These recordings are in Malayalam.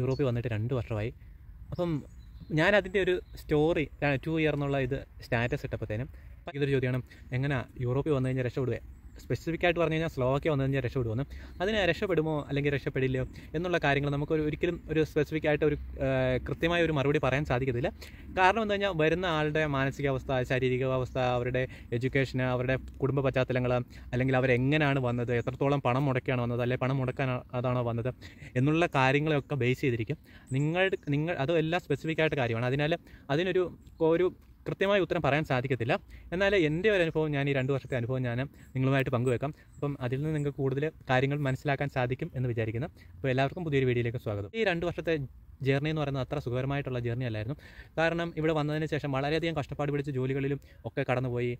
യൂറോപ്പിൽ വന്നിട്ട് രണ്ട് വർഷമായി അപ്പം ഞാൻ അതിൻ്റെ ഒരു സ്റ്റോറി ടു ഇയർ എന്നുള്ള ഇത് സ്റ്റാറ്റസ് ഇട്ടപ്പോഴത്തേനും ഇതൊരു ചോദ്യമാണ് എങ്ങനെയാണ് യൂറോപ്പിൽ വന്നു കഴിഞ്ഞാൽ രക്ഷപ്പെടുവേ സ്പെസിഫിക് ആയിട്ട് പറഞ്ഞു കഴിഞ്ഞാൽ സ്ലോവാക്യ വന്നു കഴിഞ്ഞാൽ രക്ഷപ്പെടുമെന്ന് അതിന് രക്ഷപ്പെടുമോ അല്ലെങ്കിൽ രക്ഷപ്പെടില്ലയോ എന്നുള്ള കാര്യങ്ങൾ നമുക്ക് ഒരു ഒരിക്കലും ഒരു സ്പെസിഫിക് ആയിട്ട് ഒരു കൃത്യമായ ഒരു മറുപടി പറയാൻ സാധിക്കത്തില്ല കാരണം എന്താ കഴിഞ്ഞാൽ വരുന്ന ആളുടെ മാനസികാവസ്ഥ ശാരീരികാവസ്ഥ അവരുടെ എഡ്യൂക്കേഷൻ അവരുടെ കുടുംബ പശ്ചാത്തലങ്ങൾ അല്ലെങ്കിൽ അവരെങ്ങനെയാണ് വന്നത് എത്രത്തോളം പണം മുടക്കിയാണ് വന്നത് അല്ലെങ്കിൽ പണം മുടക്കാൻ അതാണോ വന്നത് എന്നുള്ള കാര്യങ്ങളെയൊക്കെ ബേസ് ചെയ്തിരിക്കും നിങ്ങൾ നിങ്ങൾ അതും എല്ലാം സ്പെസിഫിക് ആയിട്ട് കാര്യമാണ് അതിനാൽ അതിനൊരു ഒരു കൃത്യമായ ഉത്തരം പറയാൻ സാധിക്കത്തില്ല എന്നാൽ എൻ്റെ ഒരു അനുഭവം ഞാൻ ഈ രണ്ട് വർഷത്തെ അനുഭവം ഞാൻ നിങ്ങളുമായിട്ട് പങ്കുവെക്കാം അപ്പം അതിൽ നിന്ന് നിങ്ങൾക്ക് കൂടുതൽ കാര്യങ്ങൾ മനസ്സിലാക്കാൻ സാധിക്കും എന്ന് വിചാരിക്കുന്നു അപ്പോൾ എല്ലാവർക്കും പുതിയൊരു വീഡിയോയിലേക്ക് സ്വാഗതം ഈ രണ്ട് വർഷത്തെ ജേർണി എന്ന് പറയുന്നത് അത്ര സുഖകരമായിട്ടുള്ള ജേർണി അല്ലായിരുന്നു കാരണം ഇവിടെ വന്നതിന് ശേഷം വളരെയധികം കഷ്ടപ്പാട് പിടിച്ച് ജോലികളിലും ഒക്കെ കടന്നുപോയി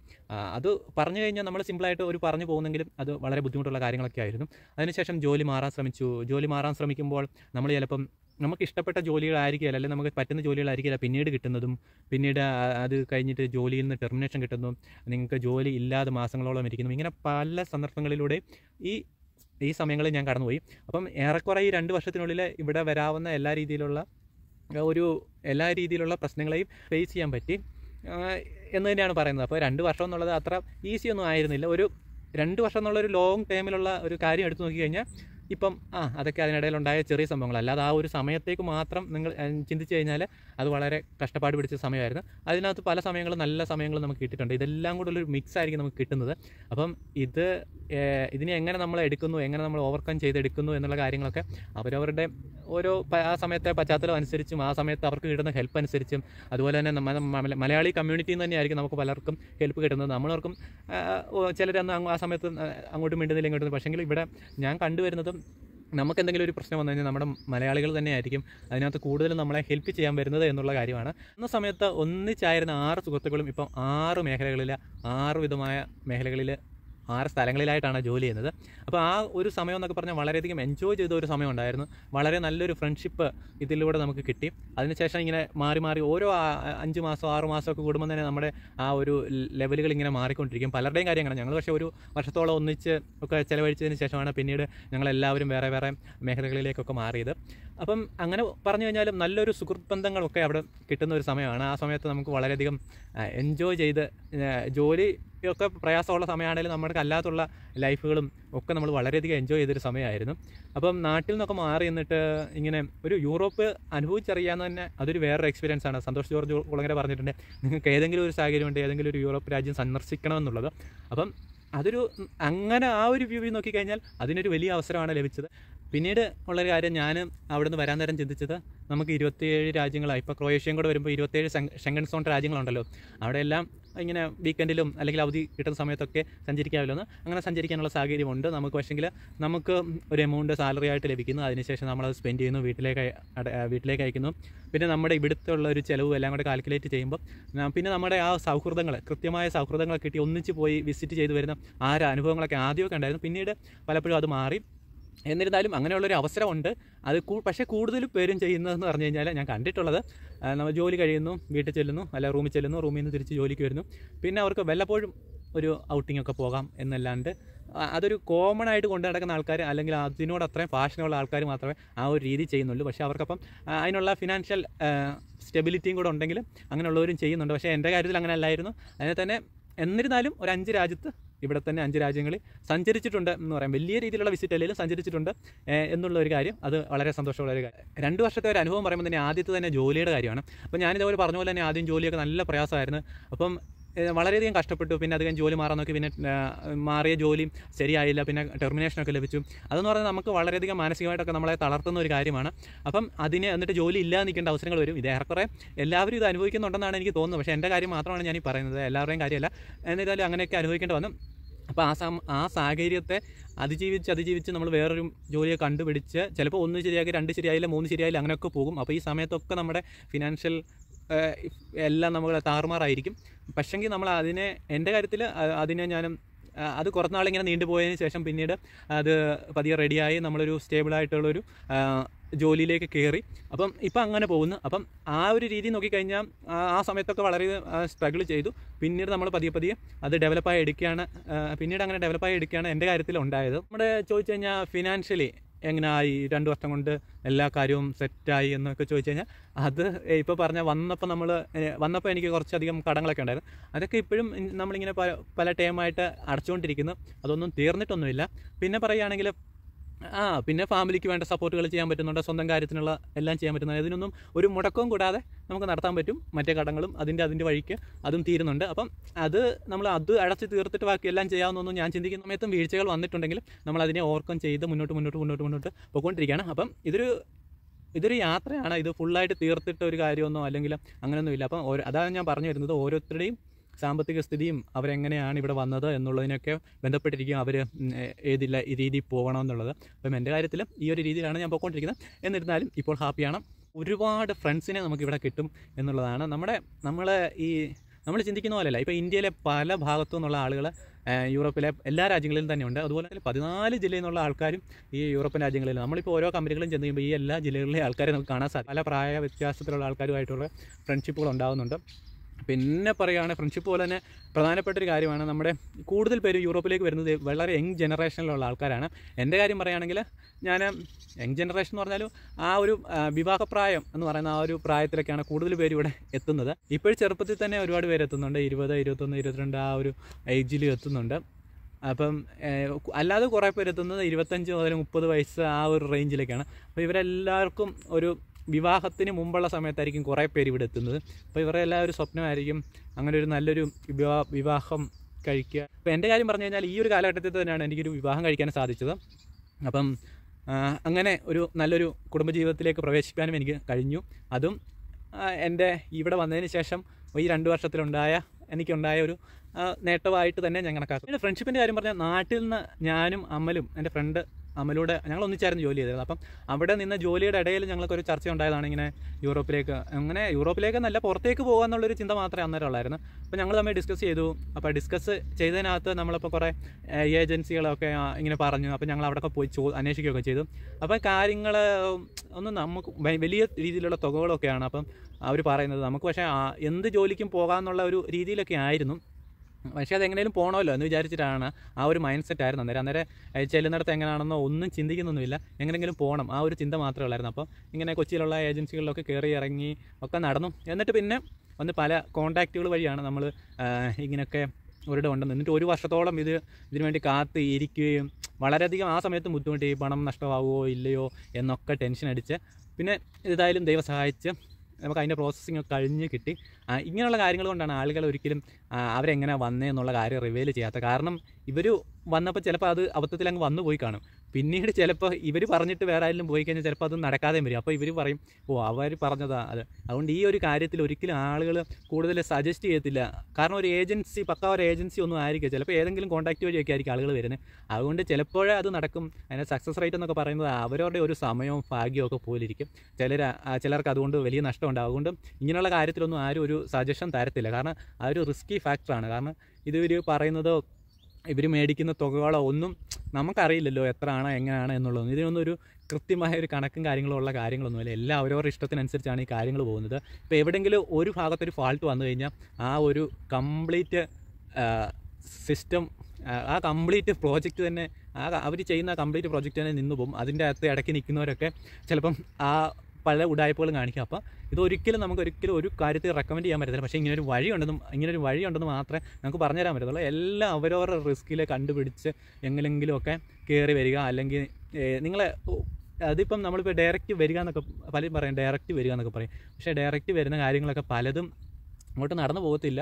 അത് പറഞ്ഞു കഴിഞ്ഞാൽ നമ്മൾ സിമ്പിളായിട്ട് ഒരു പറഞ്ഞു പോകുന്നെങ്കിലും അത് വളരെ ബുദ്ധിമുട്ടുള്ള കാര്യങ്ങളൊക്കെ ആയിരുന്നു അതിനുശേഷം ജോലി മാറാൻ ശ്രമിച്ചു ജോലി മാറാൻ ശ്രമിക്കുമ്പോൾ നമ്മൾ ചിലപ്പം നമുക്ക് ഇഷ്ടപ്പെട്ട ജോലികളായിരിക്കില്ല അല്ലെങ്കിൽ നമുക്ക് പറ്റുന്ന ജോലികളായിരിക്കില്ല പിന്നീട് കിട്ടുന്നതും പിന്നീട് അത് കഴിഞ്ഞിട്ട് ജോലിയിൽ നിന്ന് ടെർമിനേഷൻ കിട്ടുന്നതും നിങ്ങൾക്ക് ജോലി ഇല്ലാതെ മാസങ്ങളോളം ഇരിക്കുന്നു ഇങ്ങനെ പല സന്ദർഭങ്ങളിലൂടെ ഈ ഈ സമയങ്ങളിൽ ഞാൻ കടന്നുപോയി അപ്പം ഏറെക്കുറെ ഈ രണ്ട് വർഷത്തിനുള്ളിൽ ഇവിടെ വരാവുന്ന എല്ലാ രീതിയിലുള്ള ഒരു എല്ലാ രീതിയിലുള്ള പ്രശ്നങ്ങളെയും ഫേസ് ചെയ്യാൻ പറ്റി എന്ന് തന്നെയാണ് പറയുന്നത് അപ്പോൾ രണ്ട് വർഷം എന്നുള്ളത് അത്ര ഈസി ഒന്നും ആയിരുന്നില്ല ഒരു രണ്ട് വർഷം എന്നുള്ളൊരു ലോങ് ടൈമിലുള്ള ഒരു കാര്യം എടുത്തു നോക്കിക്കഴിഞ്ഞാൽ ഇപ്പം ആ അതൊക്കെ അതിനിടയിൽ ഉണ്ടായ ചെറിയ സംഭവങ്ങൾ അല്ലാതെ ആ ഒരു സമയത്തേക്ക് മാത്രം നിങ്ങൾ ചിന്തിച്ചു കഴിഞ്ഞാൽ അത് വളരെ കഷ്ടപ്പാട് പിടിച്ച സമയമായിരുന്നു അതിനകത്ത് പല സമയങ്ങളും നല്ല സമയങ്ങളും നമുക്ക് കിട്ടിയിട്ടുണ്ട് ഇതെല്ലാം കൂടെ ഒരു മിക്സ് ആയിരിക്കും നമുക്ക് കിട്ടുന്നത് അപ്പം ഇത് ഇതിനെ എങ്ങനെ നമ്മൾ എടുക്കുന്നു എങ്ങനെ നമ്മൾ ഓവർകം ചെയ്തെടുക്കുന്നു എന്നുള്ള കാര്യങ്ങളൊക്കെ അവരവരുടെ ഓരോ ആ സമയത്തെ പശ്ചാത്തലം അനുസരിച്ചും ആ സമയത്ത് അവർക്ക് കിട്ടുന്ന ഹെൽപ്പ് അനുസരിച്ചും അതുപോലെ തന്നെ മലയാളി കമ്മ്യൂണിറ്റിയിൽ നിന്ന് തന്നെയായിരിക്കും നമുക്ക് പലർക്കും ഹെൽപ്പ് കിട്ടുന്നത് നമ്മളവർക്കും ചിലരന്ന് ആ സമയത്ത് അങ്ങോട്ട് മിണ്ടുന്നില്ല ഇങ്ങോട്ട് പക്ഷേങ്കിൽ ഇവിടെ ഞാൻ കണ്ടുവരുന്നതും നമുക്ക് എന്തെങ്കിലും ഒരു പ്രശ്നം വന്നു കഴിഞ്ഞാൽ നമ്മുടെ മലയാളികൾ തന്നെയായിരിക്കും അതിനകത്ത് കൂടുതൽ നമ്മളെ ഹെൽപ്പ് ചെയ്യാൻ വരുന്നത് എന്നുള്ള കാര്യമാണ് എന്ന സമയത്ത് ഒന്നിച്ചായിരുന്ന ആറ് സുഹൃത്തുക്കളും ഇപ്പം ആറ് മേഖലകളിൽ ആറ് വിധമായ മേഖലകളിൽ ആറ് സ്ഥലങ്ങളിലായിട്ടാണ് ജോലി ചെയ്യുന്നത് അപ്പോൾ ആ ഒരു സമയം എന്നൊക്കെ പറഞ്ഞാൽ വളരെയധികം എൻജോയ് ചെയ്ത ഒരു സമയം ഉണ്ടായിരുന്നു വളരെ നല്ലൊരു ഫ്രണ്ട്ഷിപ്പ് ഇതിലൂടെ നമുക്ക് കിട്ടി അതിനുശേഷം ഇങ്ങനെ മാറി മാറി ഓരോ അഞ്ച് മാസം ആറ് മാസമൊക്കെ കൂടുമ്പോൾ തന്നെ നമ്മുടെ ആ ഒരു ലെവലുകൾ ഇങ്ങനെ മാറിക്കൊണ്ടിരിക്കും പലരുടെയും കാര്യങ്ങളാണ് ഞങ്ങൾ പക്ഷേ ഒരു വർഷത്തോളം ഒന്നിച്ച് ഒക്കെ ചിലവഴിച്ചതിന് ശേഷമാണ് പിന്നീട് ഞങ്ങളെല്ലാവരും വേറെ വേറെ മേഖലകളിലേക്കൊക്കെ മാറിയത് അപ്പം അങ്ങനെ പറഞ്ഞു കഴിഞ്ഞാലും നല്ലൊരു സുഹൃത്ത് ബന്ധങ്ങളൊക്കെ അവിടെ കിട്ടുന്ന ഒരു സമയമാണ് ആ സമയത്ത് നമുക്ക് വളരെയധികം എൻജോയ് ചെയ്ത് ജോലിയൊക്കെ പ്രയാസമുള്ള സമയമാണെങ്കിലും നമ്മുടെ അല്ലാത്തുള്ള ലൈഫുകളും ഒക്കെ നമ്മൾ വളരെയധികം എൻജോയ് ചെയ്തൊരു സമയമായിരുന്നു അപ്പം നാട്ടിൽ നിന്നൊക്കെ മാറി നിന്നിട്ട് ഇങ്ങനെ ഒരു യൂറോപ്പ് അനുഭവിച്ചറിയാമെന്ന് തന്നെ അതൊരു വേറൊരു എക്സ്പീരിയൻസ് ആണ് സന്തോഷ് ജോർജ് കുളങ്ങര പറഞ്ഞിട്ടുണ്ട് നിങ്ങൾക്ക് ഏതെങ്കിലും ഒരു സാഹചര്യം ഉണ്ട് ഏതെങ്കിലും ഒരു യൂറോപ്പ് രാജ്യം സന്ദർശിക്കണമെന്നുള്ളത് അപ്പം അതൊരു അങ്ങനെ ആ ഒരു വ്യൂവിൽ നോക്കിക്കഴിഞ്ഞാൽ അതിനൊരു വലിയ അവസരമാണ് ലഭിച്ചത് പിന്നീട് ഉള്ളൊരു കാര്യം ഞാൻ അവിടെ നിന്ന് വരാൻ നേരം ചിന്തിച്ചത് നമുക്ക് ഇരുപത്തിയേഴ് രാജ്യങ്ങളാണ് ഇപ്പോൾ ക്രൊയേഷ്യയും കൂടെ വരുമ്പോൾ ഇരുപത്തേഴ് ഷെങ്കൻ സോൺ രാജ്യങ്ങളുണ്ടല്ലോ അവിടെ എല്ലാം ഇങ്ങനെ വീക്കെൻഡിലും അല്ലെങ്കിൽ അവധി കിട്ടുന്ന സമയത്തൊക്കെ സഞ്ചരിക്കാമല്ലോ അങ്ങനെ സഞ്ചരിക്കാനുള്ള സാഹചര്യമുണ്ട് നമുക്ക് പക്ഷേങ്കിൽ നമുക്ക് ഒരു എമൗണ്ട് സാലറി ആയിട്ട് ലഭിക്കുന്നു അതിനുശേഷം നമ്മളത് സ്പെൻഡ് ചെയ്യുന്നു വീട്ടിലേക്ക് വീട്ടിലേക്ക് അയക്കുന്നു പിന്നെ നമ്മുടെ ഇവിടുത്തെ ഉള്ള ഒരു ചിലവ് എല്ലാം കൂടെ കാൽക്കുലേറ്റ് ചെയ്യുമ്പോൾ പിന്നെ നമ്മുടെ ആ സൗഹൃദങ്ങൾ കൃത്യമായ സൗഹൃദങ്ങളൊക്കെ കിട്ടി ഒന്നിച്ച് പോയി വിസിറ്റ് ചെയ്ത് വരുന്ന ആ അനുഭവങ്ങളൊക്കെ ആദ്യമൊക്കെ ഉണ്ടായിരുന്നു പിന്നീട് പലപ്പോഴും അത് മാറി എന്നിരുന്നാലും അങ്ങനെയുള്ളൊരു അവസരമുണ്ട് അത് പക്ഷേ കൂടുതൽ പേരും ചെയ്യുന്നതെന്ന് പറഞ്ഞു കഴിഞ്ഞാൽ ഞാൻ കണ്ടിട്ടുള്ളത് നമ്മൾ ജോലി കഴിയുന്നു വീട്ടിൽ ചെല്ലുന്നു അല്ല റൂമിൽ ചെല്ലുന്നു റൂമിൽ നിന്ന് തിരിച്ച് ജോലിക്ക് വരുന്നു പിന്നെ അവർക്ക് വല്ലപ്പോഴും ഒരു ഔട്ടിംഗ് ഒക്കെ പോകാം എന്നല്ലാണ്ട് അതൊരു കോമൺ ആയിട്ട് കൊണ്ടു നടക്കുന്ന ആൾക്കാർ അല്ലെങ്കിൽ അതിനോട് അത്രയും പാഷനുള്ള ആൾക്കാർ മാത്രമേ ആ ഒരു രീതി ചെയ്യുന്നുള്ളൂ പക്ഷേ അവർക്കപ്പം അതിനുള്ള ഫിനാൻഷ്യൽ സ്റ്റെബിലിറ്റിയും കൂടെ ഉണ്ടെങ്കിൽ അങ്ങനെയുള്ളവരും ചെയ്യുന്നുണ്ട് പക്ഷേ എൻ്റെ കാര്യത്തിൽ അങ്ങനെ അല്ലായിരുന്നു അതിനെ തന്നെ എന്നിരുന്നാലും ഒരു അഞ്ച് രാജ്യത്ത് ഇവിടെ തന്നെ അഞ്ച് രാജ്യങ്ങളിൽ സഞ്ചരിച്ചിട്ടുണ്ട് എന്ന് പറയാം വലിയ രീതിയിലുള്ള വിസിറ്റ് അല്ലെങ്കിൽ സഞ്ചരിച്ചിട്ടുണ്ട് എന്നുള്ള ഒരു കാര്യം അത് വളരെ സന്തോഷമുള്ള ഒരു കാര്യം രണ്ട് വർഷത്തെ ഒരു അനുഭവം പറയുമ്പോൾ തന്നെ ആദ്യത്തെ തന്നെ ജോലിയുടെ കാര്യമാണ് അപ്പോൾ ഞാനിതുപോലെ പറഞ്ഞ പോലെ തന്നെ ആദ്യം ജോലിയൊക്കെ നല്ല പ്രയാസമായിരുന്നു അപ്പം വളരെയധികം കഷ്ടപ്പെട്ടു പിന്നെ അധികം ജോലി മാറാൻ നോക്കി പിന്നെ മാറിയ ജോലി ശരിയായില്ല പിന്നെ ടെർമിനേഷനൊക്കെ ലഭിച്ചു അതെന്ന് പറഞ്ഞാൽ നമുക്ക് വളരെയധികം മാനസികമായിട്ടൊക്കെ നമ്മളെ തളർത്തുന്ന ഒരു കാര്യമാണ് അപ്പം അതിന് എന്നിട്ട് ജോലി ഇല്ലാതെ നിൽക്കേണ്ട അവസരങ്ങൾ വരും ഇത് എല്ലാവരും ഇത് അനുഭവിക്കുന്നുണ്ടെന്നാണ് എനിക്ക് തോന്നുന്നത് പക്ഷേ എൻ്റെ കാര്യം മാത്രമാണ് ഞാൻ ഈ പറയുന്നത് എല്ലാവരുടെയും കാര്യമല്ല എന്നിരുന്നാലും അങ്ങനെയൊക്കെ അനുഭവിക്കേണ്ടി വന്നു അപ്പോൾ ആ സം ആ സാഹചര്യത്തെ അതിജീവിച്ച് അതിജീവിച്ച് നമ്മൾ വേറൊരു ജോലിയെ കണ്ടുപിടിച്ച് ചിലപ്പോൾ ഒന്ന് ശരിയാക്കി രണ്ട് ശരിയായില്ല മൂന്ന് ശരിയായില്ല അങ്ങനെയൊക്കെ പോകും അപ്പോൾ ഈ സമയത്തൊക്കെ നമ്മുടെ ഫിനാൻഷ്യൽ എല്ലാം നമ്മൾ താറുമാറായിരിക്കും പക്ഷെങ്കിൽ നമ്മൾ അതിനെ എൻ്റെ കാര്യത്തിൽ അതിനെ ഞാൻ അത് കുറച്ച് നാളിങ്ങനെ നീണ്ടുപോയതിന് ശേഷം പിന്നീട് അത് പതിയെ റെഡിയായി നമ്മളൊരു സ്റ്റേബിളായിട്ടുള്ളൊരു ജോലിയിലേക്ക് കയറി അപ്പം ഇപ്പം അങ്ങനെ പോകുന്നു അപ്പം ആ ഒരു രീതി നോക്കിക്കഴിഞ്ഞാൽ ആ സമയത്തൊക്കെ വളരെ സ്ട്രഗിൾ ചെയ്തു പിന്നീട് നമ്മൾ പതിയെ പതിയെ അത് ഡെവലപ്പായി എടുക്കുകയാണ് പിന്നീട് അങ്ങനെ ഡെവലപ്പായി എടുക്കുകയാണ് എൻ്റെ കാര്യത്തിൽ ഉണ്ടായത് നമ്മുടെ ചോദിച്ചു കഴിഞ്ഞാൽ ഫിനാൻഷ്യലി എങ്ങനെയായി രണ്ട് വർഷം കൊണ്ട് എല്ലാ കാര്യവും സെറ്റായി എന്നൊക്കെ ചോദിച്ചു കഴിഞ്ഞാൽ അത് ഇപ്പോൾ പറഞ്ഞ വന്നപ്പോൾ നമ്മൾ വന്നപ്പോൾ എനിക്ക് കുറച്ചധികം കടങ്ങളൊക്കെ ഉണ്ടായിരുന്നു അതൊക്കെ ഇപ്പോഴും നമ്മളിങ്ങനെ പല പല ടൈമായിട്ട് അടച്ചുകൊണ്ടിരിക്കുന്നു അതൊന്നും തീർന്നിട്ടൊന്നുമില്ല പിന്നെ പറയുകയാണെങ്കിൽ ആ പിന്നെ ഫാമിലിക്ക് വേണ്ട സപ്പോർട്ടുകൾ ചെയ്യാൻ പറ്റുന്നുണ്ട് സ്വന്തം കാര്യത്തിനുള്ള എല്ലാം ചെയ്യാൻ പറ്റുന്നുണ്ട് ഇതിനൊന്നും ഒരു മുടക്കവും കൂടാതെ നമുക്ക് നടത്താൻ പറ്റും മറ്റേ കടങ്ങളും അതിൻ്റെ അതിൻ്റെ വഴിക്ക് അതും തീരുന്നുണ്ട് അപ്പം അത് നമ്മൾ അത് അടച്ച് തീർത്തിട്ട് ബാക്കി എല്ലാം ചെയ്യാവുന്നൊന്നും ഞാൻ ചിന്തിക്കുന്ന സമയത്തും വീഴ്ചകൾ വന്നിട്ടുണ്ടെങ്കിലും നമ്മൾ അതിനെ ഓവർകം ചെയ്ത് മുന്നോട്ട് മുന്നോട്ട് മുന്നോട്ട് മുന്നോട്ട് പോയിക്കൊണ്ടിരിക്കുകയാണ് അപ്പം ഇതൊരു ഇതൊരു യാത്രയാണ് ഇത് ഫുള്ളായിട്ട് തീർത്തിട്ട് ഒരു കാര്യമൊന്നും അല്ലെങ്കിൽ അങ്ങനെയൊന്നുമില്ല അപ്പം അതാണ് ഞാൻ പറഞ്ഞു വരുന്നത് ഓരോരുത്തരുടെയും സാമ്പത്തിക സ്ഥിതിയും അവരെങ്ങനെയാണ് ഇവിടെ വന്നത് എന്നുള്ളതിനൊക്കെ ബന്ധപ്പെട്ടിരിക്കും അവർ ഏതില്ല ഈ രീതിയിൽ പോകണമെന്നുള്ളത് അപ്പം എൻ്റെ കാര്യത്തിൽ ഈ ഒരു രീതിയിലാണ് ഞാൻ പോയിക്കൊണ്ടിരിക്കുന്നത് എന്നിരുന്നാലും ഇപ്പോൾ ഹാപ്പിയാണ് ഒരുപാട് ഫ്രണ്ട്സിനെ നമുക്കിവിടെ കിട്ടും എന്നുള്ളതാണ് നമ്മുടെ നമ്മൾ ഈ നമ്മൾ ചിന്തിക്കുന്ന പോലെയല്ല ഇപ്പോൾ ഇന്ത്യയിലെ പല ഭാഗത്തു നിന്നുള്ള ആളുകൾ യൂറോപ്പിലെ എല്ലാ രാജ്യങ്ങളിലും തന്നെയുണ്ട് അതുപോലെ പതിനാല് ജില്ലയിൽ നിന്നുള്ള ആൾക്കാരും ഈ യൂറോപ്യൻ രാജ്യങ്ങളിൽ നമ്മളിപ്പോൾ ഓരോ കമ്പനികളും ചെന്ന് കഴിയുമ്പോൾ ഈ എല്ലാ ജില്ലകളിലെ ആൾക്കാരെ നമുക്ക് കാണാൻ സാധിക്കും പല പ്രായ വ്യത്യാസത്തിലുള്ള ആൾക്കാരുമായിട്ടുള്ള ഫ്രണ്ട്ഷിപ്പുകൾ ഉണ്ടാകുന്നുണ്ട് പിന്നെ പറയുകയാണെങ്കിൽ ഫ്രണ്ട്ഷിപ്പ് പോലെ തന്നെ പ്രധാനപ്പെട്ട ഒരു കാര്യമാണ് നമ്മുടെ കൂടുതൽ പേര് യൂറോപ്പിലേക്ക് വരുന്നത് വളരെ യങ് ജനറേഷനിലുള്ള ആൾക്കാരാണ് എൻ്റെ കാര്യം പറയുകയാണെങ്കിൽ ഞാൻ യങ് ജനറേഷൻ എന്ന് പറഞ്ഞാലും ആ ഒരു വിവാഹപ്രായം എന്ന് പറയുന്ന ആ ഒരു പ്രായത്തിലൊക്കെയാണ് കൂടുതൽ പേര് ഇവിടെ എത്തുന്നത് ഇപ്പോൾ ചെറുപ്പത്തിൽ തന്നെ ഒരുപാട് പേര് എത്തുന്നുണ്ട് ഇരുപത് ഇരുപത്തൊന്ന് ഇരുപത്തിരണ്ട് ആ ഒരു ഏജിൽ എത്തുന്നുണ്ട് അപ്പം അല്ലാതെ കുറേ പേര് എത്തുന്നത് ഇരുപത്തഞ്ച് മുതൽ മുപ്പത് വയസ്സ് ആ ഒരു റേഞ്ചിലേക്കാണ് അപ്പോൾ ഇവരെല്ലാവർക്കും ഒരു വിവാഹത്തിന് മുമ്പുള്ള സമയത്തായിരിക്കും കുറേ പേര് ഇവിടെ എത്തുന്നത് അപ്പോൾ ഇവരുടെ എല്ലാവരും സ്വപ്നമായിരിക്കും അങ്ങനെ ഒരു നല്ലൊരു വിവാഹം കഴിക്കുക അപ്പോൾ എൻ്റെ കാര്യം പറഞ്ഞു കഴിഞ്ഞാൽ ഈ ഒരു കാലഘട്ടത്തിൽ തന്നെയാണ് എനിക്കൊരു വിവാഹം കഴിക്കാൻ സാധിച്ചത് അപ്പം അങ്ങനെ ഒരു നല്ലൊരു കുടുംബജീവിതത്തിലേക്ക് പ്രവേശിക്കാനും എനിക്ക് കഴിഞ്ഞു അതും എൻ്റെ ഇവിടെ വന്നതിന് ശേഷം ഈ രണ്ട് വർഷത്തിലുണ്ടായ എനിക്കുണ്ടായ ഒരു നേട്ടമായിട്ട് തന്നെ ഞാൻ കണക്കാക്കും പിന്നെ ഫ്രണ്ട്ഷിപ്പിൻ്റെ കാര്യം പറഞ്ഞാൽ നാട്ടിൽ നിന്ന് ഞാനും അമ്മലും എൻ്റെ ഫ്രണ്ട് അമലൂടെ ഞങ്ങൾ ഒന്നിച്ചായിരുന്നു ജോലി ചെയ്തിരുന്നത് അപ്പം അവിടെ നിന്ന് ജോലിയുടെ ഇടയിൽ ഒരു ചർച്ച ഉണ്ടായതാണ് ഇങ്ങനെ യൂറോപ്പിലേക്ക് അങ്ങനെ യൂറോപ്പിലേക്ക് നല്ല പുറത്തേക്ക് പോകുക എന്നുള്ളൊരു ചിന്ത മാത്രമേ അന്നേരം ഉള്ളായിരുന്നു അപ്പോൾ ഞങ്ങൾ തമ്മിൽ ഡിസ്കസ് ചെയ്തു അപ്പോൾ ഡിസ്കസ് ചെയ്തതിനകത്ത് നമ്മളിപ്പോൾ കുറേ ഏജൻസികളൊക്കെ ഇങ്ങനെ പറഞ്ഞു അപ്പോൾ ഞങ്ങൾ അവിടെ പോയി ചോ അന്വേഷിക്കുകയൊക്കെ ചെയ്തു അപ്പോൾ കാര്യങ്ങൾ ഒന്ന് നമുക്ക് വലിയ രീതിയിലുള്ള തുകകളൊക്കെയാണ് അപ്പം അവർ പറയുന്നത് നമുക്ക് പക്ഷേ എന്ത് ജോലിക്കും പോകാമെന്നുള്ള ഒരു രീതിയിലൊക്കെ ആയിരുന്നു പക്ഷേ അതെങ്ങനെയും പോകണമല്ലോ എന്ന് വിചാരിച്ചിട്ടാണ് ആ ഒരു മൈൻഡ് സെറ്റ് ആയിരുന്നു അന്നേരം അന്നേരം ചെല്ലുന്നിടത്ത് എങ്ങനെയാണെന്നോ ഒന്നും ചിന്തിക്കുന്നൊന്നുമില്ല എങ്ങനെയെങ്കിലും പോകണം ആ ഒരു ചിന്ത മാത്രമേ ഉള്ളായിരുന്നു അപ്പോൾ ഇങ്ങനെ കൊച്ചിയിലുള്ള ഏജൻസികളിലൊക്കെ കയറി ഇറങ്ങി ഒക്കെ നടന്നു എന്നിട്ട് പിന്നെ ഒന്ന് പല കോൺടാക്റ്റുകൾ വഴിയാണ് നമ്മൾ ഇങ്ങനെയൊക്കെ ഒരിടം ഉണ്ടെന്ന് എന്നിട്ട് ഒരു വർഷത്തോളം ഇത് വേണ്ടി കാത്ത് ഇരിക്കുകയും വളരെയധികം ആ സമയത്ത് ബുദ്ധിമുട്ടി പണം നഷ്ടമാവുമോ ഇല്ലയോ എന്നൊക്കെ ടെൻഷൻ അടിച്ച് പിന്നെ ഇതായാലും ദൈവം സഹായിച്ച് നമുക്ക് അതിൻ്റെ പ്രോസസ്സിംഗ് ഒക്കെ കഴിഞ്ഞ് കിട്ടി ഇങ്ങനെയുള്ള കാര്യങ്ങൾ കൊണ്ടാണ് ആളുകൾ ഒരിക്കലും അവരെങ്ങനെ വന്നേ എന്നുള്ള കാര്യം റിവീൽ ചെയ്യാത്ത കാരണം ഇവർ വന്നപ്പോൾ ചിലപ്പോൾ അത് അബദ്ധത്തിൽ അങ്ങ് വന്നു പോയി കാണും പിന്നീട് ചിലപ്പോൾ ഇവർ പറഞ്ഞിട്ട് വേറെ ആരെങ്കിലും പോയി കഴിഞ്ഞാൽ ചിലപ്പോൾ അത് നടക്കാതെ വരും അപ്പോൾ ഇവർ പറയും ഓ അവർ പറഞ്ഞതാ അത് അതുകൊണ്ട് ഈ ഒരു കാര്യത്തിൽ ഒരിക്കലും ആളുകൾ കൂടുതൽ സജസ്റ്റ് ചെയ്യത്തില്ല കാരണം ഒരു ഏജൻസി പക്ക ഒരു ഏജൻസി ഒന്നും ആയിരിക്കും ചിലപ്പോൾ ഏതെങ്കിലും കോൺടാക്ട് വഴിയൊക്കെ ആയിരിക്കും ആളുകൾ വരുന്നത് അതുകൊണ്ട് ചിലപ്പോഴേ അത് നടക്കും അതിനെ സക്സസ് റേറ്റ് എന്നൊക്കെ പറയുന്നത് അവരുടെ ഒരു സമയവും ഭാഗ്യവും ഒക്കെ പോലിരിക്കും ചിലർ ചിലർക്ക് അതുകൊണ്ട് വലിയ നഷ്ടമുണ്ട് അതുകൊണ്ട് ഇങ്ങനെയുള്ള കാര്യത്തിലൊന്നും ആരും ഒരു സജഷൻ തരത്തില്ല കാരണം ആ ഒരു റിസ്കി ഫാക്ടറാണ് കാരണം ഇതൊരു പറയുന്നത് ഇവർ മേടിക്കുന്ന തുകകളോ ഒന്നും നമുക്കറിയില്ലല്ലോ എത്രയാണ് എങ്ങനെയാണ് എന്നുള്ളതൊന്നും ഇതിനൊന്നും ഒരു കൃത്യമായ ഒരു കണക്കും കാര്യങ്ങളും ഉള്ള കാര്യങ്ങളൊന്നുമില്ല എല്ലാ അവരവരുടെ ഇഷ്ടത്തിനനുസരിച്ചാണ് ഈ കാര്യങ്ങൾ പോകുന്നത് ഇപ്പോൾ എവിടെയെങ്കിലും ഒരു ഭാഗത്തൊരു ഫാൾട്ട് വന്നു കഴിഞ്ഞാൽ ആ ഒരു കംപ്ലീറ്റ് സിസ്റ്റം ആ കംപ്ലീറ്റ് പ്രോജക്റ്റ് തന്നെ ആ അവർ ചെയ്യുന്ന കംപ്ലീറ്റ് പ്രോജക്റ്റ് തന്നെ നിന്നു പോകും അതിൻ്റെ അകത്ത് ഇടയ്ക്ക് നിൽക്കുന്നവരൊക്കെ ചിലപ്പം ആ പല ഉടായ്പകളും കാണിക്കുക അപ്പോൾ ഇതൊരിക്കലും നമുക്ക് ഒരിക്കലും ഒരു കാര്യത്തിൽ റെക്കമെൻഡ് ചെയ്യാൻ പറ്റത്തില്ല പക്ഷേ ഇങ്ങനൊരു വഴിയുണ്ടെന്നും ഇങ്ങനൊരു വഴിയുണ്ടെന്ന് മാത്രമേ നമുക്ക് പറഞ്ഞു തരാൻ പറ്റത്തുള്ളൂ എല്ലാം അവരവരുടെ റിസ്കിൽ കണ്ടുപിടിച്ച് എങ്ങനെങ്കിലുമൊക്കെ കയറി വരിക അല്ലെങ്കിൽ നിങ്ങളെ അതിപ്പം നമ്മളിപ്പോൾ ഡയറക്റ്റ് വരിക എന്നൊക്കെ പലരും പറയും ഡയറക്റ്റ് വരിക എന്നൊക്കെ പറയും പക്ഷേ ഡയറക്റ്റ് വരുന്ന കാര്യങ്ങളൊക്കെ പലതും അങ്ങോട്ട് നടന്നു പോകത്തില്ല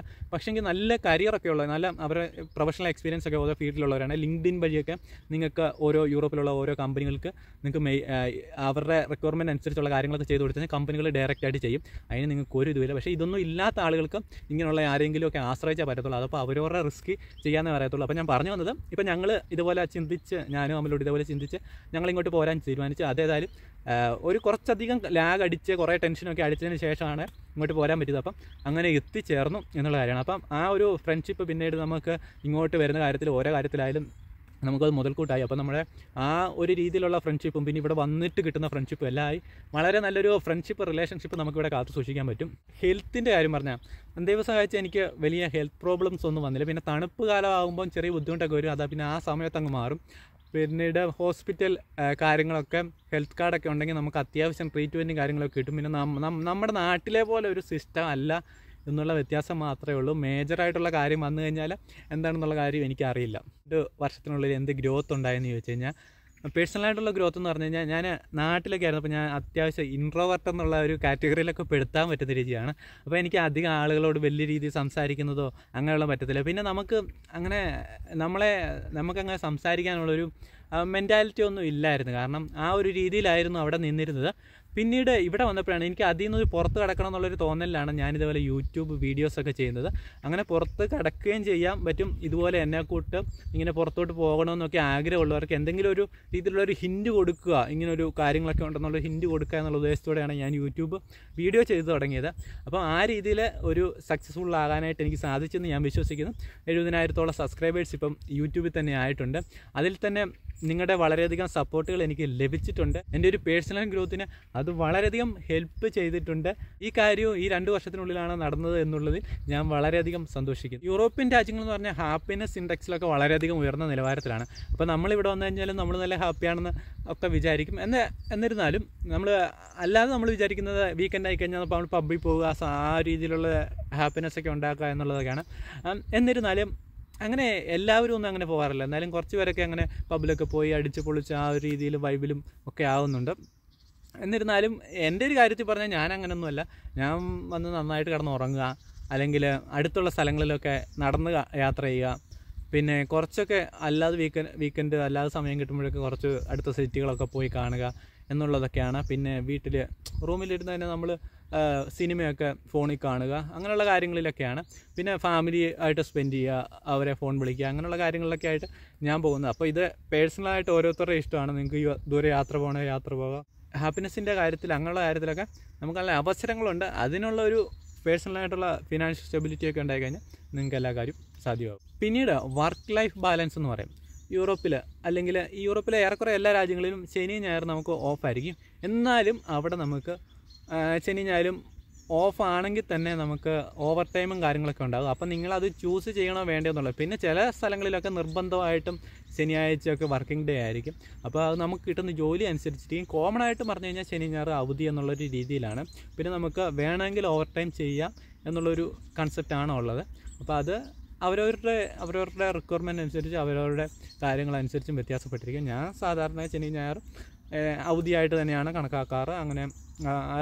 എങ്കിൽ നല്ല കരിയറൊക്കെ ഉള്ള നല്ല അവരുടെ പ്രൊഫഷണൽ എക്സ്പീരിയൻസ് ഒക്കെ ഓരോ ഫീൽഡിലുള്ളവരാണ് ലിങ്ക്ഡിൻ വഴിയൊക്കെ നിങ്ങൾക്ക് ഓരോ യൂറോപ്പിലുള്ള ഓരോ കമ്പനികൾക്ക് നിങ്ങൾക്ക് മെയ് അവരുടെ റിക്വയർമെൻറ്റ് അനുസരിച്ചുള്ള കാര്യങ്ങളൊക്കെ ചെയ്ത് കൊടുത്താൽ കമ്പനികൾ ഡയറക്റ്റ് ആയിട്ട് ചെയ്യും അതിന് നിങ്ങൾക്ക് ഒരു ഇതുമില്ല പക്ഷേ ഇതൊന്നും ഇല്ലാത്ത ആളുകൾക്ക് ഇങ്ങനെയുള്ള ആരെങ്കിലും ഒക്കെ ആശ്രയിച്ചേ പറ്റത്തുള്ളൂ അതപ്പോൾ അവരവരുടെ റിസ്ക് ചെയ്യാമെന്നേ പറയത്തുള്ളൂ അപ്പോൾ ഞാൻ പറഞ്ഞു വന്നത് ഇപ്പോൾ ഞങ്ങൾ ഇതുപോലെ ചിന്തിച്ച് ഞാനും അമ്മലോട് ഇതുപോലെ ചിന്തിച്ച് ഞങ്ങൾ ഇങ്ങോട്ട് പോരാൻ തീരുമാനിച്ചു അതേതായാലും ഒരു കുറച്ചധികം ലാഗ് അടിച്ച് കുറേ ടെൻഷനൊക്കെ അടിച്ചതിന് ശേഷമാണ് ഇങ്ങോട്ട് പോരാൻ പറ്റിയത് അപ്പം അങ്ങനെ എത്തിച്ചേർന്നു എന്നുള്ള കാര്യമാണ് അപ്പം ആ ഒരു ഫ്രണ്ട്ഷിപ്പ് പിന്നീട് നമുക്ക് ഇങ്ങോട്ട് വരുന്ന കാര്യത്തിൽ ഓരോ കാര്യത്തിലായാലും നമുക്കത് മുതൽക്കൂട്ടായി അപ്പം നമ്മുടെ ആ ഒരു രീതിയിലുള്ള ഫ്രണ്ട്ഷിപ്പും പിന്നെ ഇവിടെ വന്നിട്ട് കിട്ടുന്ന ഫ്രണ്ട്ഷിപ്പും എല്ലാം വളരെ നല്ലൊരു ഫ്രണ്ട്ഷിപ്പ് റിലേഷൻഷിപ്പ് നമുക്കിവിടെ കാത്തു സൂക്ഷിക്കാൻ പറ്റും ഹെൽത്തിൻ്റെ കാര്യം പറഞ്ഞാൽ ദിവസം കഴിച്ച് എനിക്ക് വലിയ ഹെൽത്ത് പ്രോബ്ലംസ് ഒന്നും വന്നില്ല പിന്നെ തണുപ്പ് കാലമാകുമ്പം ചെറിയ ബുദ്ധിമുട്ടൊക്കെ വരും അതാ പിന്നെ ആ സമയത്ത് അങ്ങ് മാറും പിന്നീട് ഹോസ്പിറ്റൽ കാര്യങ്ങളൊക്കെ ഹെൽത്ത് കാർഡൊക്കെ ഉണ്ടെങ്കിൽ നമുക്ക് അത്യാവശ്യം ട്രീറ്റ്മെൻറ്റും കാര്യങ്ങളൊക്കെ കിട്ടും പിന്നെ നമ്മുടെ നാട്ടിലെ പോലെ ഒരു സിസ്റ്റം അല്ല എന്നുള്ള വ്യത്യാസം മാത്രമേ ഉള്ളൂ മേജറായിട്ടുള്ള കാര്യം വന്നു കഴിഞ്ഞാൽ എന്താണെന്നുള്ള കാര്യം എനിക്കറിയില്ല ഒരു വർഷത്തിനുള്ളിൽ എന്ത് ഗ്രോത്ത് ഉണ്ടായെന്ന് ചോദിച്ചു കഴിഞ്ഞാൽ പേഴ്സണലായിട്ടുള്ള ഗ്രോത്ത് എന്ന് പറഞ്ഞു കഴിഞ്ഞാൽ ഞാൻ നാട്ടിലൊക്കെ ആയിരുന്നു അപ്പോൾ ഞാൻ അത്യാവശ്യം ഇൻട്രോവർട്ട് എന്നുള്ള ഒരു കാറ്റഗറിയിലൊക്കെ പെടുത്താൻ പറ്റുന്ന രീതിയാണ് അപ്പോൾ എനിക്ക് അധികം ആളുകളോട് വലിയ രീതിയിൽ സംസാരിക്കുന്നതോ അങ്ങനെയുള്ള പറ്റത്തില്ല പിന്നെ നമുക്ക് അങ്ങനെ നമ്മളെ നമുക്കങ്ങനെ സംസാരിക്കാനുള്ളൊരു മെൻറ്റാലിറ്റി ഒന്നും ഇല്ലായിരുന്നു കാരണം ആ ഒരു രീതിയിലായിരുന്നു അവിടെ നിന്നിരുന്നത് പിന്നീട് ഇവിടെ വന്നപ്പോഴാണ് എനിക്ക് അതിൽ നിന്നൊരു പുറത്ത് കിടക്കണം എന്നുള്ളൊരു തോന്നലിലാണ് ഞാനിതുപോലെ യൂട്യൂബ് വീഡിയോസൊക്കെ ചെയ്യുന്നത് അങ്ങനെ പുറത്ത് കിടക്കുകയും ചെയ്യാൻ പറ്റും ഇതുപോലെ എന്നെ കൂട്ട് ഇങ്ങനെ പുറത്തോട്ട് പോകണമെന്നൊക്കെ ആഗ്രഹമുള്ളവർക്ക് എന്തെങ്കിലും ഒരു രീതിയിലുള്ള ഒരു ഹിൻഡ് കൊടുക്കുക ഇങ്ങനെ ഒരു കാര്യങ്ങളൊക്കെ ഉണ്ടെന്നുള്ള ഹിൻഡ് കൊടുക്കുക എന്നുള്ള ഉദ്ദേശത്തോടെയാണ് ഞാൻ യൂട്യൂബ് വീഡിയോ ചെയ്തു തുടങ്ങിയത് അപ്പോൾ ആ രീതിയിൽ ഒരു സക്സസ്ഫുൾ ആകാനായിട്ട് എനിക്ക് സാധിച്ചെന്ന് ഞാൻ വിശ്വസിക്കുന്നു എഴുപതിനായിരത്തോളം സബ്സ്ക്രൈബേഴ്സ് ഇപ്പം യൂട്യൂബിൽ തന്നെ ആയിട്ടുണ്ട് അതിൽ തന്നെ നിങ്ങളുടെ വളരെയധികം സപ്പോർട്ടുകൾ എനിക്ക് ലഭിച്ചിട്ടുണ്ട് എൻ്റെ ഒരു പേഴ്സണൽ ഗ്രോത്തിന് അത് വളരെയധികം ഹെൽപ്പ് ചെയ്തിട്ടുണ്ട് ഈ കാര്യവും ഈ രണ്ട് വർഷത്തിനുള്ളിലാണ് നടന്നത് എന്നുള്ളതിൽ ഞാൻ വളരെയധികം സന്തോഷിക്കുന്നു യൂറോപ്യൻ രാജ്യങ്ങൾ എന്ന് പറഞ്ഞാൽ ഹാപ്പിനെസ് ഇൻഡെക്സിലൊക്കെ വളരെയധികം ഉയർന്ന നിലവാരത്തിലാണ് അപ്പോൾ നമ്മളിവിടെ വന്നു കഴിഞ്ഞാലും നമ്മൾ നല്ല ഹാപ്പിയാണെന്ന് ഒക്കെ വിചാരിക്കും എന്ന എന്നിരുന്നാലും നമ്മൾ അല്ലാതെ നമ്മൾ വിചാരിക്കുന്നത് വീക്കെൻഡ് ആയി കഴിഞ്ഞാൽ നമ്മൾ പബ്ബിൽ പോവുക ആ രീതിയിലുള്ള ഹാപ്പിനെസ് ഒക്കെ ഉണ്ടാക്കുക എന്നുള്ളതൊക്കെയാണ് എന്നിരുന്നാലും അങ്ങനെ എല്ലാവരും ഒന്നും അങ്ങനെ പോകാറില്ല എന്നാലും കുറച്ച് പേരൊക്കെ അങ്ങനെ പബ്ബിലൊക്കെ പോയി അടിച്ച് പൊളിച്ച് ആ ഒരു രീതിയിൽ വൈബിലും ഒക്കെ ആവുന്നുണ്ട് എന്നിരുന്നാലും എൻ്റെ ഒരു കാര്യത്തിൽ പറഞ്ഞാൽ ഞാൻ അങ്ങനെയൊന്നുമല്ല ഞാൻ വന്ന് നന്നായിട്ട് കിടന്ന് ഉറങ്ങുക അല്ലെങ്കിൽ അടുത്തുള്ള സ്ഥലങ്ങളിലൊക്കെ നടന്ന് യാത്ര ചെയ്യുക പിന്നെ കുറച്ചൊക്കെ അല്ലാതെ വീക്കെൻഡ് വീക്കെൻഡ് അല്ലാതെ സമയം കിട്ടുമ്പോഴൊക്കെ കുറച്ച് അടുത്ത സിറ്റികളൊക്കെ പോയി കാണുക എന്നുള്ളതൊക്കെയാണ് പിന്നെ വീട്ടിൽ റൂമിലിരുന്ന് തന്നെ നമ്മൾ സിനിമയൊക്കെ ഫോണിൽ കാണുക അങ്ങനെയുള്ള കാര്യങ്ങളിലൊക്കെയാണ് പിന്നെ ഫാമിലി ആയിട്ട് സ്പെൻഡ് ചെയ്യുക അവരെ ഫോൺ വിളിക്കുക അങ്ങനെയുള്ള കാര്യങ്ങളിലൊക്കെ ആയിട്ട് ഞാൻ പോകുന്നത് അപ്പോൾ ഇത് പേഴ്സണലായിട്ട് ഓരോരുത്തരുടെ ഇഷ്ടമാണ് നിങ്ങൾക്ക് ദൂരെ യാത്ര പോകണോ യാത്ര പോകാം ഹാപ്പിനെസ്സിൻ്റെ കാര്യത്തിൽ അങ്ങനെയുള്ള കാര്യത്തിലൊക്കെ നമുക്ക് നല്ല അവസരങ്ങളുണ്ട് അതിനുള്ള ഒരു പേഴ്സണലായിട്ടുള്ള ഫിനാൻഷ്യൽ സ്റ്റെബിലിറ്റി ഒക്കെ ഉണ്ടായി കഴിഞ്ഞാൽ നിങ്ങൾക്ക് എല്ലാ കാര്യം സാധ്യമാകും പിന്നീട് വർക്ക് ലൈഫ് ബാലൻസ് എന്ന് പറയും യൂറോപ്പിൽ അല്ലെങ്കിൽ യൂറോപ്പിലെ ഏറെക്കുറെ എല്ലാ രാജ്യങ്ങളിലും ശനിയും ഞായറും നമുക്ക് ഓഫായിരിക്കും എന്നാലും അവിടെ നമുക്ക് ശനിയും ഞായറും ഓഫ് ആണെങ്കിൽ തന്നെ നമുക്ക് ഓവർ ടൈമും കാര്യങ്ങളൊക്കെ ഉണ്ടാകും അപ്പം നിങ്ങളത് ചൂസ് ചെയ്യണോ വേണ്ടോ എന്നുള്ളത് പിന്നെ ചില സ്ഥലങ്ങളിലൊക്കെ നിർബന്ധമായിട്ടും ശനിയാഴ്ചയൊക്കെ വർക്കിംഗ് ഡേ ആയിരിക്കും അപ്പോൾ അത് നമുക്ക് കിട്ടുന്ന ജോലി അനുസരിച്ചിട്ട് കോമൺ ആയിട്ട് പറഞ്ഞു കഴിഞ്ഞാൽ ശനി ഞായർ അവധി എന്നുള്ളൊരു രീതിയിലാണ് പിന്നെ നമുക്ക് വേണമെങ്കിൽ ഓവർ ടൈം ചെയ്യാം എന്നുള്ളൊരു കൺസെപ്റ്റാണ് ഉള്ളത് അപ്പോൾ അത് അവരവരുടെ അവരവരുടെ റിക്വയർമെൻ്റ് അനുസരിച്ച് അവരവരുടെ കാര്യങ്ങളനുസരിച്ചും വ്യത്യാസപ്പെട്ടിരിക്കും ഞാൻ സാധാരണ ശനി ഞായർ അവധിയായിട്ട് തന്നെയാണ് കണക്കാക്കാറ് അങ്ങനെ ആ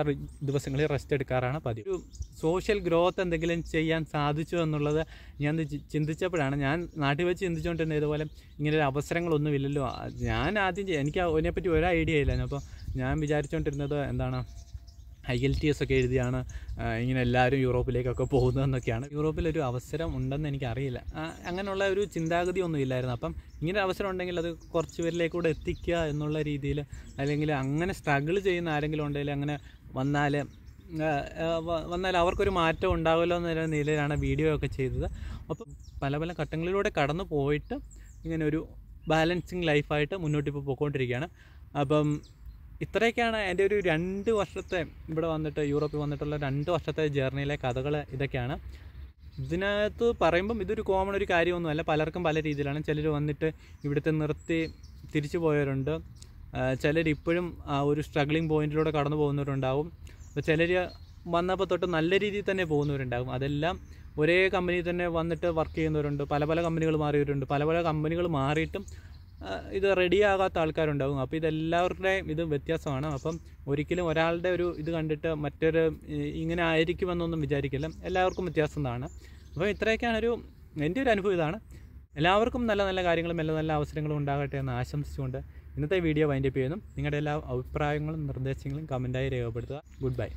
ദിവസങ്ങളിൽ റെസ്റ്റ് എടുക്കാറാണ് പതിവ് ഒരു സോഷ്യൽ ഗ്രോത്ത് എന്തെങ്കിലും ചെയ്യാൻ സാധിച്ചു എന്നുള്ളത് ഞാൻ ചിന്തിച്ചപ്പോഴാണ് ഞാൻ നാട്ടിൽ വെച്ച് ചിന്തിച്ചുകൊണ്ടിരുന്നത് ഇതുപോലെ ഇങ്ങനൊരു അവസരങ്ങളൊന്നും ഇല്ലല്ലോ ഞാൻ ആദ്യം എനിക്ക് അതിനെപ്പറ്റി ഒരു ഐഡിയ ഇല്ലായിരുന്നു അപ്പോൾ ഞാൻ വിചാരിച്ചുകൊണ്ടിരുന്നത് എന്താണ് ഐ എൽ ടി എസ് ഒക്കെ എഴുതിയാണ് ഇങ്ങനെ എല്ലാവരും യൂറോപ്പിലേക്കൊക്കെ പോകുന്നതെന്നൊക്കെയാണ് യൂറോപ്പിലൊരു അവസരം ഉണ്ടെന്ന് എനിക്കറിയില്ല അങ്ങനെയുള്ള ഒരു ചിന്താഗതി ഒന്നും ഇല്ലായിരുന്നു അപ്പം ഇങ്ങനെ അവസരം ഉണ്ടെങ്കിൽ അത് കുറച്ച് പേരിലേക്കൂടെ എത്തിക്കുക എന്നുള്ള രീതിയിൽ അല്ലെങ്കിൽ അങ്ങനെ സ്ട്രഗിൾ ചെയ്യുന്ന ആരെങ്കിലും ഉണ്ടെങ്കിൽ അങ്ങനെ വന്നാൽ വന്നാൽ അവർക്കൊരു മാറ്റം ഉണ്ടാവുമല്ലോ എന്ന നിലയിലാണ് വീഡിയോ ഒക്കെ ചെയ്തത് അപ്പം പല പല ഘട്ടങ്ങളിലൂടെ കടന്നു പോയിട്ട് ഇങ്ങനെ ഒരു ബാലൻസിങ് ലൈഫായിട്ട് മുന്നോട്ട് പോയിക്കൊണ്ടിരിക്കുകയാണ് അപ്പം ഇത്രയൊക്കെയാണ് എൻ്റെ ഒരു രണ്ട് വർഷത്തെ ഇവിടെ വന്നിട്ട് യൂറോപ്പിൽ വന്നിട്ടുള്ള രണ്ട് വർഷത്തെ ജേർണിയിലെ കഥകൾ ഇതൊക്കെയാണ് ഇതിനകത്ത് പറയുമ്പം ഇതൊരു കോമൺ ഒരു കാര്യമൊന്നുമല്ല പലർക്കും പല രീതിയിലാണ് ചിലർ വന്നിട്ട് ഇവിടുത്തെ നിർത്തി തിരിച്ചു പോയവരുണ്ട് ചിലർ ഇപ്പോഴും ആ ഒരു സ്ട്രഗ്ലിംഗ് പോയിന്റിലൂടെ കടന്നു പോകുന്നവരുണ്ടാവും അപ്പോൾ ചിലർ വന്നപ്പോൾ തൊട്ട് നല്ല രീതിയിൽ തന്നെ പോകുന്നവരുണ്ടാകും അതെല്ലാം ഒരേ കമ്പനിയിൽ തന്നെ വന്നിട്ട് വർക്ക് ചെയ്യുന്നവരുണ്ട് പല പല കമ്പനികൾ മാറിയവരുണ്ട് പല പല കമ്പനികൾ മാറിയിട്ടും ഇത് റെഡിയാകാത്ത ആൾക്കാരുണ്ടാവും അപ്പോൾ ഇതെല്ലാവരുടെയും ഇത് വ്യത്യാസമാണ് അപ്പം ഒരിക്കലും ഒരാളുടെ ഒരു ഇത് കണ്ടിട്ട് മറ്റൊരു ഇങ്ങനെ ആയിരിക്കുമെന്നൊന്നും വിചാരിക്കില്ല എല്ലാവർക്കും വ്യത്യാസമാണ് അപ്പോൾ ഇത്രയൊക്കെയാണ് ഒരു എൻ്റെ ഒരു അനുഭവം ഇതാണ് എല്ലാവർക്കും നല്ല നല്ല കാര്യങ്ങളും നല്ല നല്ല അവസരങ്ങളും ഉണ്ടാകട്ടെ എന്ന് ആശംസിച്ചുകൊണ്ട് ഇന്നത്തെ വീഡിയോ വൈൻഡപ്പ് ചെയ്യുന്നു നിങ്ങളുടെ എല്ലാ അഭിപ്രായങ്ങളും നിർദ്ദേശങ്ങളും കമൻറ്റായി രേഖപ്പെടുത്തുക ഗുഡ് ബൈ